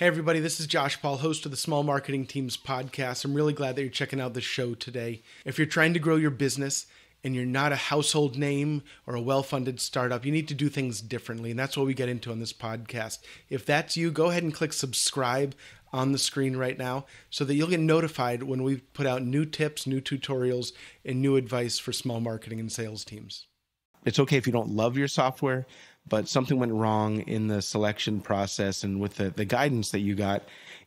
Hey, everybody, this is Josh Paul, host of the Small Marketing Teams podcast. I'm really glad that you're checking out the show today. If you're trying to grow your business and you're not a household name or a well funded startup, you need to do things differently. And that's what we get into on this podcast. If that's you, go ahead and click subscribe on the screen right now so that you'll get notified when we put out new tips, new tutorials, and new advice for small marketing and sales teams it's okay if you don't love your software, but something went wrong in the selection process and with the, the guidance that you got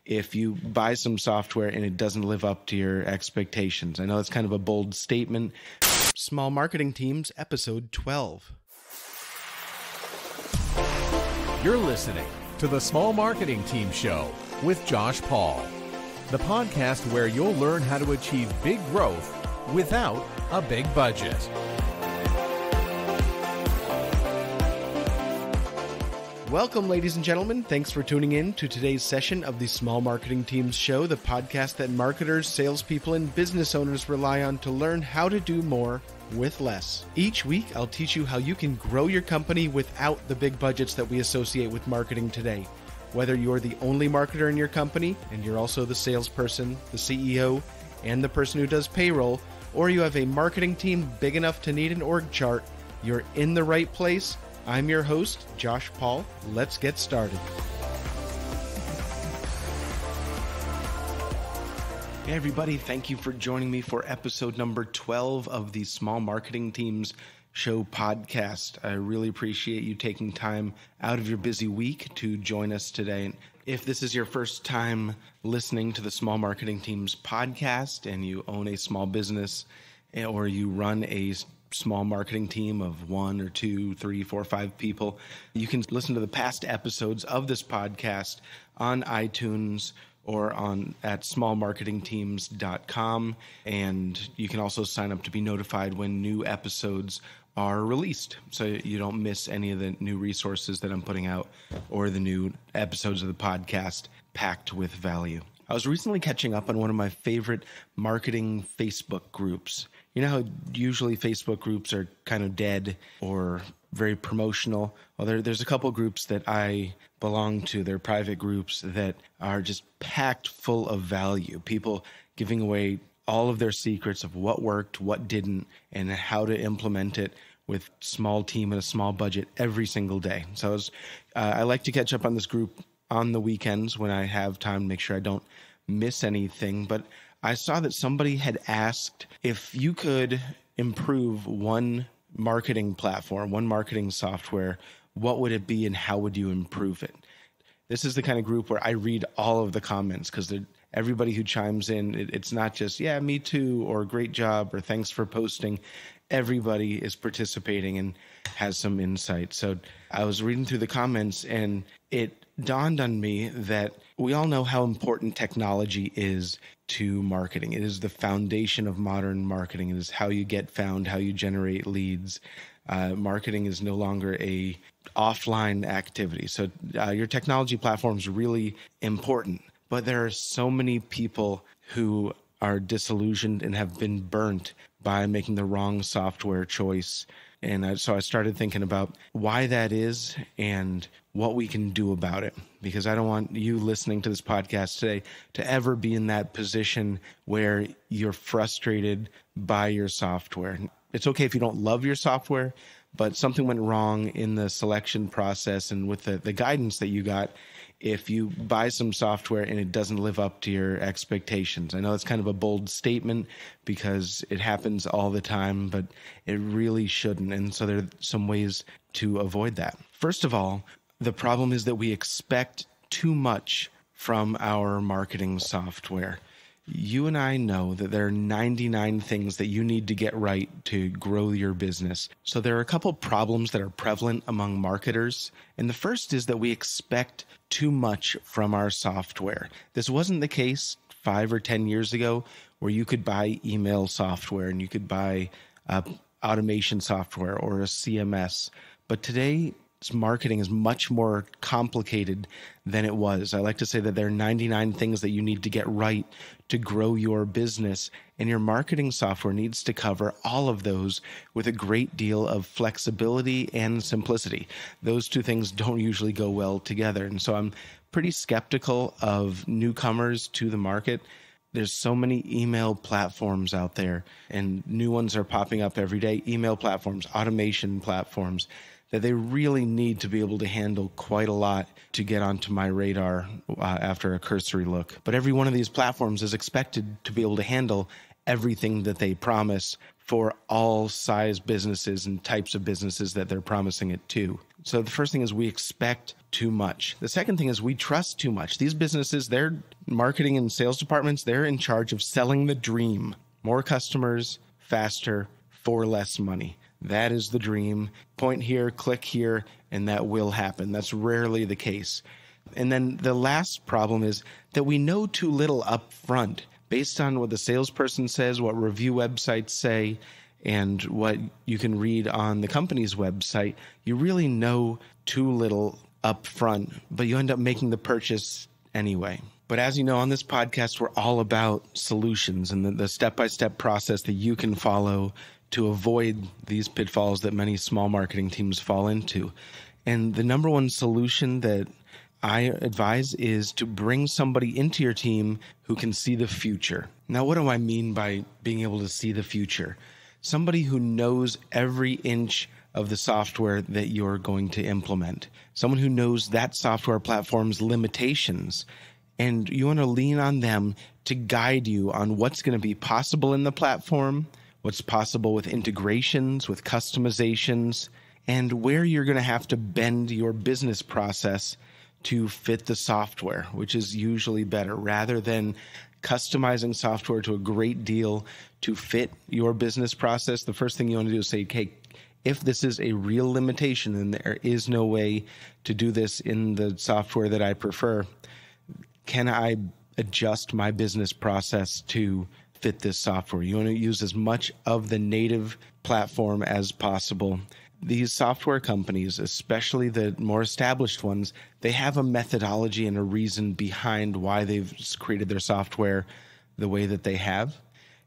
if you buy some software and it doesn't live up to your expectations. I know that's kind of a bold statement. Small Marketing Teams, Episode 12. You're listening to the Small Marketing Team Show with Josh Paul, the podcast where you'll learn how to achieve big growth without a big budget. Welcome, ladies and gentlemen. Thanks for tuning in to today's session of the Small Marketing Teams Show, the podcast that marketers, salespeople, and business owners rely on to learn how to do more with less. Each week, I'll teach you how you can grow your company without the big budgets that we associate with marketing today. Whether you're the only marketer in your company, and you're also the salesperson, the CEO, and the person who does payroll, or you have a marketing team big enough to need an org chart, you're in the right place I'm your host, Josh Paul. Let's get started. Hey, everybody, thank you for joining me for episode number 12 of the Small Marketing Teams Show podcast. I really appreciate you taking time out of your busy week to join us today. If this is your first time listening to the Small Marketing Teams podcast and you own a small business eh, or you run a small marketing team of one or two, three, four, five people. You can listen to the past episodes of this podcast on iTunes or on at smallmarketingteams.com and you can also sign up to be notified when new episodes are released so you don't miss any of the new resources that I'm putting out or the new episodes of the podcast packed with value. I was recently catching up on one of my favorite marketing Facebook groups. You know how usually Facebook groups are kind of dead or very promotional. Well, there, there's a couple groups that I belong to. They're private groups that are just packed full of value. People giving away all of their secrets of what worked, what didn't, and how to implement it with small team and a small budget every single day. So I, was, uh, I like to catch up on this group on the weekends when I have time to make sure I don't miss anything. But I saw that somebody had asked if you could improve one marketing platform, one marketing software, what would it be and how would you improve it? This is the kind of group where I read all of the comments because everybody who chimes in, it, it's not just, yeah, me too, or great job, or thanks for posting everybody is participating and has some insight. So I was reading through the comments and it dawned on me that we all know how important technology is to marketing. It is the foundation of modern marketing. It is how you get found, how you generate leads. Uh, marketing is no longer a offline activity. So uh, your technology platform is really important. But there are so many people who are disillusioned and have been burnt by making the wrong software choice. And so I started thinking about why that is and what we can do about it. Because I don't want you listening to this podcast today to ever be in that position where you're frustrated by your software. It's okay if you don't love your software, but something went wrong in the selection process and with the, the guidance that you got if you buy some software and it doesn't live up to your expectations. I know that's kind of a bold statement because it happens all the time, but it really shouldn't. And so there are some ways to avoid that. First of all, the problem is that we expect too much from our marketing software you and I know that there are 99 things that you need to get right to grow your business. So there are a couple problems that are prevalent among marketers. And the first is that we expect too much from our software. This wasn't the case five or 10 years ago, where you could buy email software and you could buy uh, automation software or a CMS. But today, marketing is much more complicated than it was. I like to say that there are 99 things that you need to get right to grow your business, and your marketing software needs to cover all of those with a great deal of flexibility and simplicity. Those two things don't usually go well together. And so I'm pretty skeptical of newcomers to the market there's so many email platforms out there and new ones are popping up every day email platforms automation platforms that they really need to be able to handle quite a lot to get onto my radar uh, after a cursory look. But every one of these platforms is expected to be able to handle everything that they promise for all size businesses and types of businesses that they're promising it to. So the first thing is we expect too much. The second thing is we trust too much. These businesses, their marketing and sales departments, they're in charge of selling the dream. More customers, faster, for less money. That is the dream. Point here, click here, and that will happen. That's rarely the case. And then the last problem is that we know too little up front based on what the salesperson says, what review websites say, and what you can read on the company's website. You really know too little up front, but you end up making the purchase anyway. But as you know, on this podcast, we're all about solutions and the step by step process that you can follow to avoid these pitfalls that many small marketing teams fall into. And the number one solution that I advise is to bring somebody into your team who can see the future. Now, what do I mean by being able to see the future? Somebody who knows every inch of the software that you're going to implement, someone who knows that software platform's limitations. And you want to lean on them to guide you on what's going to be possible in the platform what's possible with integrations, with customizations, and where you're going to have to bend your business process to fit the software, which is usually better rather than customizing software to a great deal to fit your business process. The first thing you want to do is say, "Okay, if this is a real limitation and there is no way to do this in the software that I prefer, can I adjust my business process to fit this software. You want to use as much of the native platform as possible. These software companies, especially the more established ones, they have a methodology and a reason behind why they've created their software the way that they have.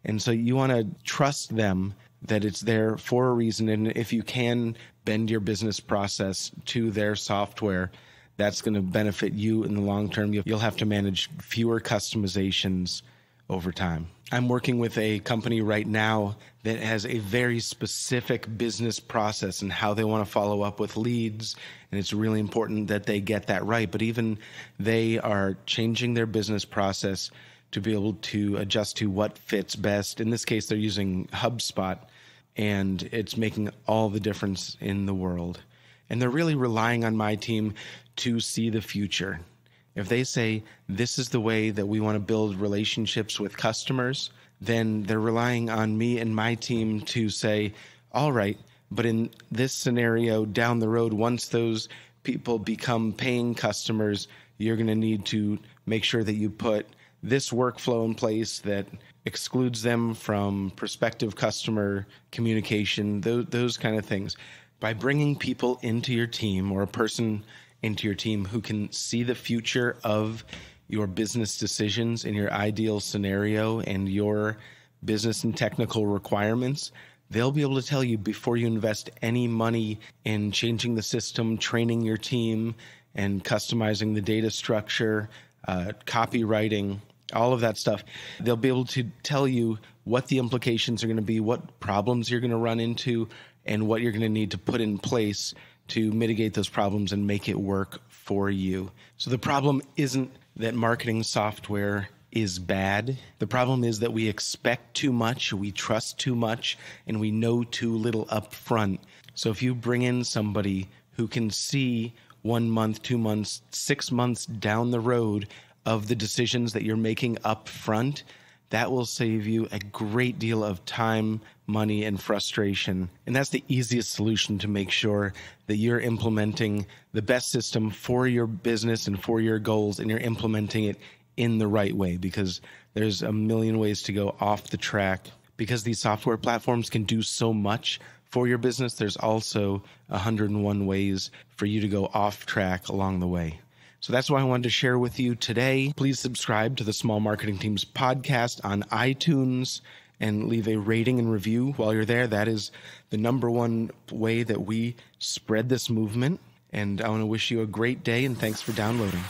And so you want to trust them that it's there for a reason. And if you can bend your business process to their software, that's going to benefit you in the long term. You'll have to manage fewer customizations over time. I'm working with a company right now that has a very specific business process and how they want to follow up with leads. And it's really important that they get that right. But even they are changing their business process to be able to adjust to what fits best. In this case, they're using HubSpot, and it's making all the difference in the world. And they're really relying on my team to see the future if they say, this is the way that we want to build relationships with customers, then they're relying on me and my team to say, all right, but in this scenario down the road, once those people become paying customers, you're going to need to make sure that you put this workflow in place that excludes them from prospective customer communication, those, those kind of things. By bringing people into your team or a person into your team who can see the future of your business decisions and your ideal scenario and your business and technical requirements. They'll be able to tell you before you invest any money in changing the system, training your team, and customizing the data structure, uh, copywriting, all of that stuff. They'll be able to tell you what the implications are going to be, what problems you're going to run into, and what you're going to need to put in place to mitigate those problems and make it work for you. So the problem isn't that marketing software is bad. The problem is that we expect too much, we trust too much, and we know too little up front. So if you bring in somebody who can see one month, two months, six months down the road of the decisions that you're making up front, that will save you a great deal of time, money, and frustration. And that's the easiest solution to make sure that you're implementing the best system for your business and for your goals, and you're implementing it in the right way because there's a million ways to go off the track. Because these software platforms can do so much for your business, there's also 101 ways for you to go off track along the way. So that's why I wanted to share with you today. Please subscribe to the Small Marketing Team's podcast on iTunes and leave a rating and review while you're there. That is the number one way that we spread this movement. And I want to wish you a great day and thanks for downloading.